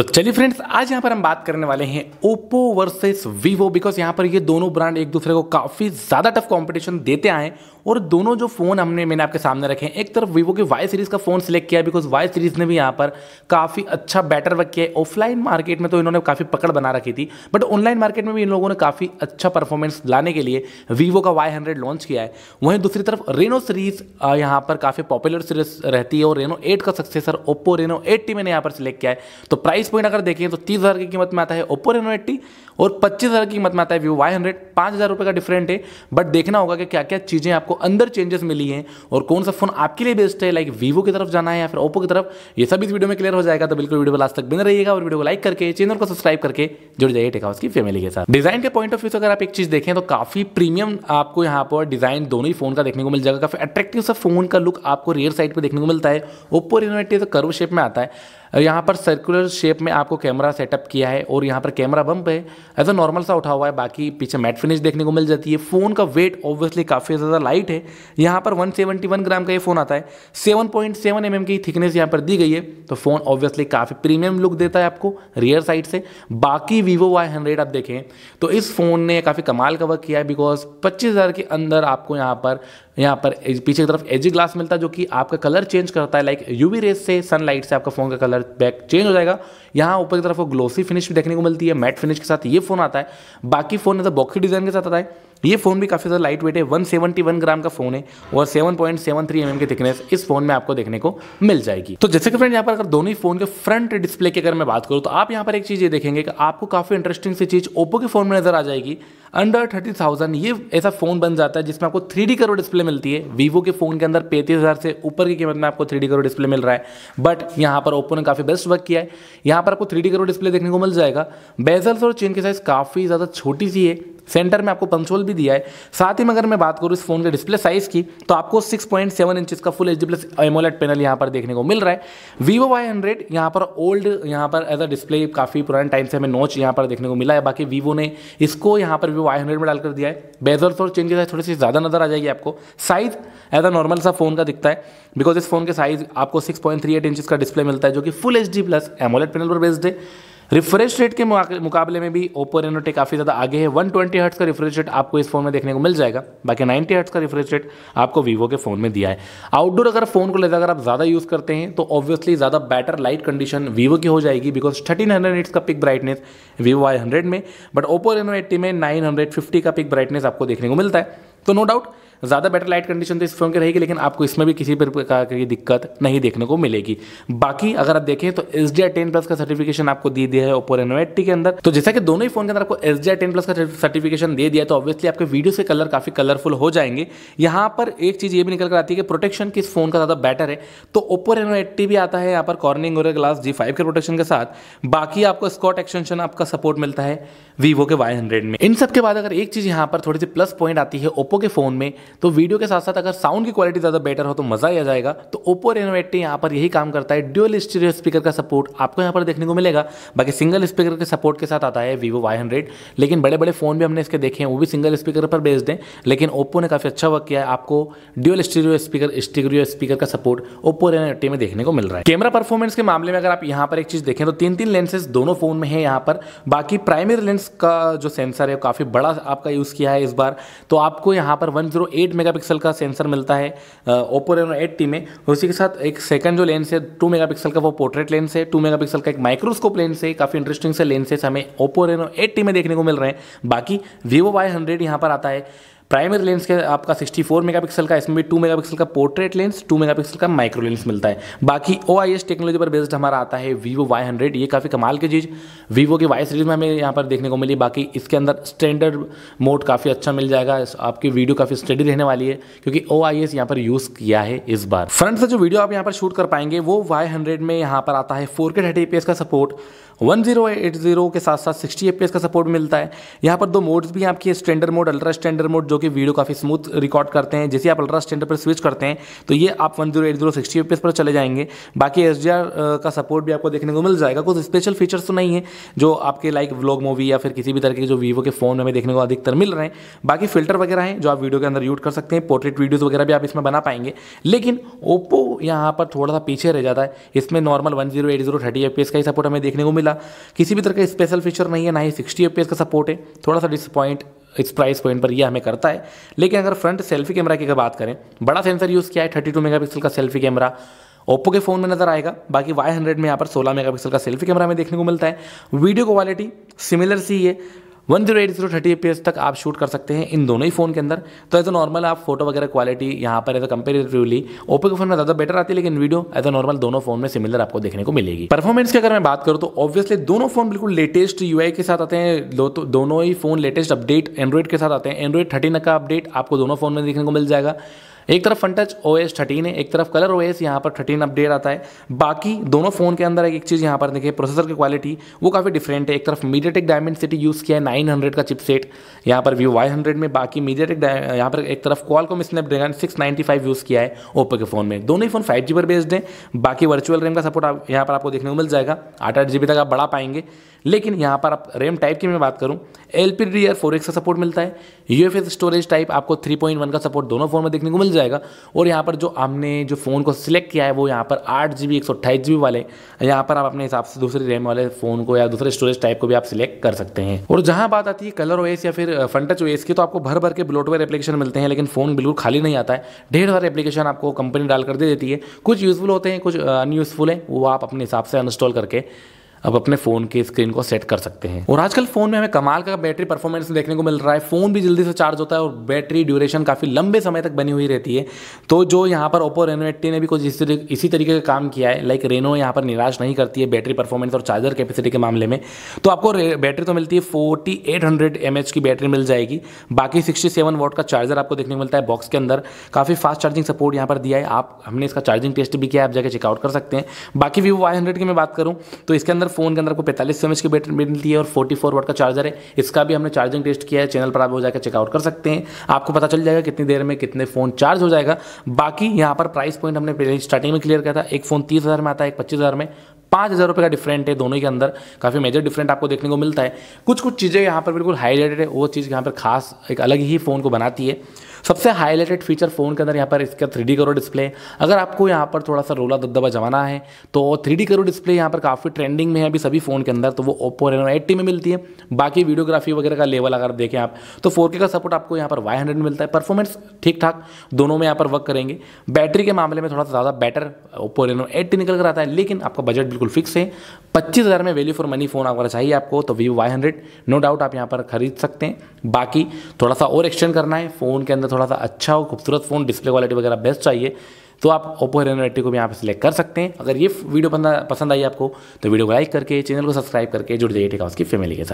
तो चलिए फ्रेंड्स आज यहाँ पर हम बात करने वाले हैं ओप्पो वर्सेस वीवो बिकॉज यहाँ पर ये दोनों ब्रांड एक दूसरे को काफ़ी ज़्यादा टफ कंपटीशन देते आए और दोनों जो फ़ोन हमने मैंने आपके सामने रखे हैं एक तरफ वीवो के वाई सीरीज़ का फ़ोन सिलेक्ट किया बिकॉज वाई सीरीज़ ने भी यहाँ पर काफ़ी अच्छा बैटर वर्क किया है ऑफलाइन मार्केट में तो इन्होंने काफ़ी पकड़ बना रखी थी बट ऑनलाइन मार्केट में भी इन लोगों ने काफ़ी अच्छा परफॉर्मेंस लाने के लिए वीवो का वाई हंड्रेड लॉन्च किया है वहीं दूसरी तरफ रेनो सीरीज़ यहाँ पर काफ़ी पॉपुलर सीरीज रहती है और रेनो एट का सक्सेसर ओप्पो रेनो एट्टी मैंने यहाँ पर सिलेक्ट किया है तो प्राइस पॉइंट अगर देखें तो तीस हज़ार की कीमत में आता है ओप्पो रेनो एट्टी और पच्चीस हज़ार की मत में आता है व्यू वाई हंड्रेड पाँच हज़ार रुपये का डिफरेंट है बट देखना होगा कि क्या क्या चीज़ें आपको अंदर चेंजेस मिली हैं और कौन सा फोन आपके लिए बेस्ट है लाइक वीवो की तरफ जाना है या फिर ओप्पो की तरफ ये सब इस वीडियो में क्लियर हो जाएगा तो बिल्कुल वीडियो लास्ट तक बने रहिएगा और वीडियो को लाइक करके चैनल को सब्सक्राइब करके जुड़ जाइए टेक हाउस की फैमिली के साथ डिज़ाइन के पॉइंट ऑफ व्यू से अगर आप एक चीज़ देखें तो काफ़ी प्रीमियम आपको यहाँ पर डिज़ाइन दोनों ही फोन का देखने को मिल जाएगा काफ़ी अट्रैक्टिव सा फोन का लुक आपको रियर साइड पर देखने को मिलता है ओप्पो रिनोवेटिव तो कर्व शेप में आता है यहाँ पर सर्कुलर शेप में आपको कैमरा सेटअप किया है और यहाँ पर कैमरा बम्प है एज अ नॉर्मल सा उठा हुआ है बाकी पीछे मैट फिनिश देखने को मिल जाती है फ़ोन का वेट ऑब्वियसली काफ़ी ज़्यादा लाइट है यहाँ पर 171 ग्राम का ये फ़ोन आता है 7.7 पॉइंट mm की थिकनेस यहाँ पर दी गई है तो फ़ोन ऑब्वियसली काफ़ी प्रीमियम लुक देता है आपको रियर साइड से बाकी वीवो वाई हंड्रेड आप देखें तो इस फ़ोन ने काफ़ी कमाल कवर किया है बिकॉज पच्चीस हज़ार के अंदर आपको यहाँ पर यहाँ पर पीछे की तरफ एजी ग्लास मिलता है जो कि आपका कलर चेंज करता है लाइक यूवी रेस से सनलाइट से आपका फ़ोन का कलर बैक चेंज हो जाएगा यहाँ ऊपर की तरफ ग्लोसी फिनिश भी देखने को मिलती है मैट फिनिश के साथ ये फोन आता है बाकी फोन ऐसा बॉक्सी डिजाइन के साथ आता है ये फोन भी काफ़ी ज़्यादा लाइट वेट है 171 ग्राम का फोन है और 7.73 पॉइंट mm की थिकनेस इस फोन में आपको देखने को मिल जाएगी तो जैसे कि फ्रेंड यहाँ पर अगर दोनों ही फोन के फ्रंट डिस्प्ले की अगर मैं बात करूँ तो आप यहाँ पर एक चीज़ ये देखेंगे कि आपको काफ़ी इंटरेस्टिंग सी चीज़ ओप्पो के फोन में नजर आ जाएगी अंडर थर्टी थाउजेंड ये ऐसा फोन बन जाता है जिसमें आपको थ्री डी करो डिस्प्ले मिलती है वीवो के फोन के अंदर पैंतीस हज़ार से ऊपर की कीमत में आपको थ्री डी करो डिस्प्ले मिल रहा है बट यहाँ पर ओप्पो ने काफ़ी बेस्ट वर्क किया है यहाँ यहाँ पर आपको थ्री करोड़ डिस्प्ले देखने को मिल जाएगा बेजल्स और चेन की साइज़ काफ़ी ज़्यादा छोटी सी है सेंटर में आपको पंचोल भी दिया है साथ ही में अगर मैं बात करूँ इस फोन के डिस्प्ले साइज़ की तो आपको सिक्स पॉइंट सेवन इंचज का full H D plus AMOLED panel यहाँ पर देखने को मिल रहा है वीवो वाई हंड्रेड यहाँ पर ओल्ड यहाँ पर एज अ डिस्प्ले काफ़ी पुराने टाइम से हमें नोच यहाँ पर देखने को मिला है बाकी वीवो ने इसको यहाँ पर वीवो वाई हंड्रेड में डालकर दिया है बेजर्स और चेंज के साथ थोड़ी सी ज़्यादा नज़र आ जाएगी आपको साइज़ एज अ नॉर्मल सा फ़ोन का दिखता है बिकॉज इस फोन के साइज़ आपको six point three eight inches का डिस्प्ले मिलता है जो कि full H D plus AMOLED panel पर बेस्ड है रिफ्रेश रेट के मुकाबले में भी ओप्पो रेनो काफ़ी ज़्यादा आगे है वन ट्वेंटी हर्ट्स का रिफ्रेश रेट आपको इस फोन में देखने को मिल जाएगा बाकी नाइनटी हर्ट्स का रिफ्रेश रेट आपको वीवो के फ़ोन में दिया है आउटडोर अगर फ़ोन को लेकर अगर आप ज़्यादा यूज़ करते हैं तो ऑब्वियसली ज़्यादा बेटर लाइट कंडीशन वीवो की हो जाएगी बिकॉज थर्टीन हंड्रेड का peak brightness Vivo I hundred में बट ओप्पो रेनो एट्टी में नाइन हंड्रेड फिफ्टी का पिक ब्राइटनेस आपको देखने को मिलता है तो नो डाउट ज़्यादा बेटर लाइट कंडीशन तो इस फ़ोन की रहेगी लेकिन आपको इसमें भी किसी प्रकार की दिक्कत नहीं देखने को मिलेगी बाकी अगर आप देखें तो एस डी टेन प्लस का सर्टिफिकेशन आपको दे दिया है ओपो रेनो एट्टी के अंदर तो जैसा कि दोनों ही फोन के अंदर आपको एस डी टेन प्लस का सर्टिफिकेशन दे दिया तो ऑब्वियसली आपके वीडियो से कलर काफ़ी कलरफुल हो जाएंगे यहाँ पर एक चीज़ ये भी निकल कर आती है कि प्रोटेक्शन किस फोन का ज़्यादा बेटर है तो ओपो रेनो एट्टी भी आता है यहाँ पर कॉर्निंग और ग्लास जी फाइव के प्रोटेक्शन के साथ बाकी आपको स्कॉट एक्सटेंशन आपका सपोर्ट मिलता है वीवो के वाई हंड्रेड में इन सब के बाद अगर एक चीज़ यहाँ पर थोड़ी सी प्लस पॉइंट आती है ओप्पो के फ़ोन में तो वीडियो के साथ साथ अगर साउंड की क्वालिटी ज़्यादा बेटर हो तो मज़ा ही आ जाएगा तो ओप्पो रेनो एट्टी यहाँ पर यही काम करता है ड्यूअल स्टीरियो स्पीकर का सपोर्ट आपको यहाँ पर देखने को मिलेगा बाकी सिंगल स्पीकर के सपोर्ट के साथ आता है वीवो वाई हंड्रेड लेकिन बड़े बड़े फ़ोन भी हमने इसके देखे हैं वो भी सिंगल स्पीकर पर बेस्ड दें लेकिन ओप्पो ने काफ़ी अच्छा वर्क किया है आपको dual stereo speaker stereo speaker का सपोर्ट ओप्पो रेनो एट्टी में देखने को मिल रहा है कैमरा परफॉर्मेंस के मामले में अगर आप यहाँ पर एक चीज़ देखें तो तीन तीन लेंसेज दोनों फ़ोन में है यहाँ पर बाकी प्राइमरी लेंस का जो सेंसर है काफ़ी बड़ा आपका यूज़ किया है इस बार तो आपको यहाँ पर वन जीरो एट मेगापिक्सल का सेंसर मिलता है ओप्पो रेनो एट टी में उसी के साथ एक सेकंड जो लेंस है टू मेगापिक्सल का वो पोर्ट्रेट लेंस है टू मेगापिक्सल का एक माइक्रोस्कोप लेंस है काफ़ी इंटरेस्टिंग से लेंसेस हमें ओप्पो रेनो एट में देखने को मिल रहे हैं बाकी वीवो वाई हंड्रेड यहाँ पर आता है प्राइमरी लेंस के आपका 64 मेगापिक्सल का इसमें भी 2 मेगापिक्सल का पोर्ट्रेट लेंस 2 मेगापिक्सल का माइक्रो लेंस मिलता है बाकी ओ टेक्नोलॉजी पर बेस्ड हमारा आता है वीवो वाई हंड्रेड ये काफ़ी कमाल की चीज़ वीवो की वाई सीरीज में हमें यहाँ पर देखने को मिली बाकी इसके अंदर स्टैंडर्ड मोड काफ़ी अच्छा मिल जाएगा आपकी वीडियो काफ़ी स्टडी रहने वाली है क्योंकि ओ आई एस यहाँ पर यूज़ किया है इस बार फ्रंट से जो वीडियो आप यहाँ पर शूट कर पाएंगे वो वाई हंड्रेड में यहाँ पर आता है फोर के का support one zero eight zero के साथ साथ सिक्सटी एफ का सपोर्ट मिलता है यहाँ पर दो मोड्स भी आपके standard mode ultra standard mode जो कि वीडियो काफ़ी स्मूथ रिकॉर्ड करते हैं जैसे आप अल्ट्रा स्टैंडर्ड पर स्विच करते हैं तो ये आप one zero eight zero sixty F पर चले जाएंगे बाकी एस का सपोर्ट भी आपको देखने को मिल जाएगा कुछ स्पेशल फीचर्स तो नहीं है जो आपके लाइक व्लॉग मूवी या फिर किसी भी तरह के जो वीवो के फ़ोन हमें देखने को अधिकतर मिल रहे हैं बाकी फिल्टर वगैरह हैं जो आप वीडियो के अंदर यूज कर सकते हैं पोर्ट्रेट वीडियोज़ वगैरह भी आप इसमें बना पाएंगे लेकिन ओप्पो यहाँ पर थोड़ा सा पीछे रह जाता है इसमें normal one zero eight zero thirty F का ही सपोर्ट हमें देखने को मिला मिला किसी भी तरह का स्पेशल फीचर नहीं है ना ही सिक्सटी एफ का सपोर्ट है थोड़ा सा डिसपॉइंट इस प्राइस पॉइंट पर यह हमें करता है लेकिन अगर फ्रंट सेल्फी कैमरा की अगर बात करें बड़ा सेंसर यूज़ किया है थर्टी टू का सेल्फी कैमरा ओप्पो के फ़ोन में नजर आएगा बाकी वाई हंड्रेड में यहाँ पर सोलह मेगा का सेल्फी कैमरा में देखने को मिलता है वीडियो क्वालिटी सिमिलर सी है one zero eight zero thirty F तक आप शूट कर सकते हैं इन दोनों ही फ़ोन के अंदर तो एज अ नॉर्मल आप फोटो वगैरह क्वालिटी यहाँ पर एज अ कंपेरेटिवली ओपो के फोन में ज़्यादा बेटर आती है लेकिन वीडियो एज अ नॉर्मल दोनों फोन में सिमिलर आपको देखने को मिलेगी परफॉर्मेंस की अगर मैं बात करूँ तो ऑब्वियसली दोनों फोन बिल्कुल लेटेस्ट यू के साथ आते हैं तो, दोनों ही फोन लेटेस्ट अपडेट एंड्रॉइड के साथ आते हैं एंड्रॉइड थर्टीन का अपडेट आपको दोनों फोन में देखने को मिल जाएगा एक तरफ Funtouch O S thirteen है एक तरफ कलर ओ एस यहाँ पर थर्टीन अपडेट आता है बाकी दोनों फ़ोन के अंदर एक, एक चीज़ यहाँ पर देखिए प्रोसेसर की क्वालिटी वो काफ़ी डिफरेंट है एक तरफ MediaTek Dimensity use किया है नाइन हंड्रेड का चिपसेट यहाँ पर व्यू वाई हंड्रेड में बाकी मीडिया टेक यहाँ पर एक तरफ Qualcomm Snapdragon six ninety five use किया है ओप्पो के फ़ोन में दोनों ही फ़ोन फाइव जी पर बेस्ड हैं बाकी वर्चुअल रैम का सपोर्ट आप यहाँ पर आपको देखने को मिल जाएगा आठ आठ जी बी तक आप बढ़ा पाएंगे लेकिन यहाँ पर आप रैम टाइप की मैं बात करूँ L P D R four X का सपोर्ट मिलता है U F S storage type आपको थ्री पॉइंट वन का सपोर्ट दोनों फोन में देखने को मिल मिल जाएगा और यहाँ पर जो हमने जो फ़ोन को सिलेक्ट किया है वो यहाँ पर आठ जी बी एक सौ अट्ठाईस जी बी वाले यहाँ पर आप अपने हिसाब से दूसरे रैम वाले फ़ोन को या दूसरे स्टोरेज टाइप को भी आप सिलेक्ट कर सकते हैं और जहाँ बात आती है कलर ओएस या फिर टच ओएस की तो आपको भर भर के ब्लोटवेयर एप्लीकेशन मिलते हैं लेकिन फ़ोन बिल्कुल खाली नहीं आता है ढेर सारे एप्लीकेशन आपको कंपनी डाल कर दे देती है कुछ यूज़फुल होते हैं कुछ अनयूज़फुल हैं वो आप अपने हिसाब से अनस्टॉल करके अब अपने फ़ोन के स्क्रीन को सेट कर सकते हैं और आजकल फ़ोन में हमें कमाल का बैटरी परफॉर्मेंस देखने को मिल रहा है फ़ोन भी जल्दी से चार्ज होता है और बैटरी ड्यूरेशन काफ़ी लंबे समय तक बनी हुई रहती है तो जो यहाँ पर ओप्पो रेनो एट्टी ने भी कुछ इसी तरीके का काम किया है लाइक रेनो यहाँ पर निराश नहीं करती है बैटरी परफॉर्मेंस और चार्जर कैपेसिटी के मामले में तो आपको बैटरी तो मिलती है forty eight hundred M H की बैटरी मिल जाएगी बाकी सिक्सटी सेवन वोट का चार्जर आपको देखने को मिलता है बॉक्स के अंदर काफ़ी फास्ट चार्जिंग सपोर्ट यहाँ पर दिया है आप हमने इसका चार्जिंग टेस्ट भी किया आप जाकर चेकआउट कर सकते हैं बाकी वीवो वाई हंड्रेड की मैं बात करूँ तो इसके अंदर फ़ोन के अंदर आपको पैंतालीस एमएच की बैटरी मिलती है और फोर्टी फोर वोट का चार्जर है इसका भी हमने चार्जिंग टेस्ट किया है चैनल पर आप हो जाकर चेकआउट कर सकते हैं आपको पता चल जाएगा कितनी देर में कितने फ़ोन चार्ज हो जाएगा बाकी यहाँ पर प्राइस पॉइंट हमने पहले स्टार्टिंग में क्लियर किया था एक फ़ोन तीस हज़ार में आता है एक पच्चीस हज़ार में पाँच हज़ार रुपये का डिफरेंट है दोनों के अंदर काफ़ी मेजर डिफरेंट आपको देखने को मिलता है कुछ कुछ चीज़ें यहाँ पर बिल्कुल हाईलाइटेड है वो चीज़ यहाँ पर खास एक अलग ही फ़ोन को बनाती है सबसे हाईलाइटेड फीचर फ़ोन के अंदर यहाँ पर इसका थ्री डी करो डिस्प्ले अगर आपको यहाँ पर थोड़ा सा रोला दबदबा जमाना है तो थ्री डी करो डिस्प्ले यहाँ पर काफ़ी ट्रेंडिंग में है अभी सभी फ़ोन के अंदर तो वो ओप्पो रेनो एट्टी में मिलती है बाकी वीडियोग्राफी वगैरह का लेवल अगर देखें आप तो फोर का सपोर्ट आपको यहाँ पर वाई हंड्रेड मिलता है परफॉर्मेंस ठीक ठाक दोनों में यहाँ पर वर्क करेंगे बैटरी के मामले में थोड़ा सा ज़्यादा बेटर ओप्पो रेनो एट्टी निकल कर आता है लेकिन आपका बजट बिल्कुल फिक्स है पच्चीस हज़ार में वैल्यू फॉर मनी फ़ोन अगर चाहिए आपको तो Vivo Y hundred no doubt आप यहाँ पर खरीद सकते हैं बाकी थोड़ा सा और एक्सटेंड करना है फ़ोन के अंदर थोड़ा सा अच्छा हो खूबसूरत फ़ोन डिस्प्ले क्वालिटी वगैरह बेस्ट चाहिए तो आप ओप्पो रेनो एट्टी को भी यहाँ पर सिलेक्ट कर सकते हैं अगर ये वीडियो पसंद आई आपको तो वीडियो को लाइक करके चैनल को सब्सक्राइब करके जुड़ जाइए टेकाउस की फैमिली के साथ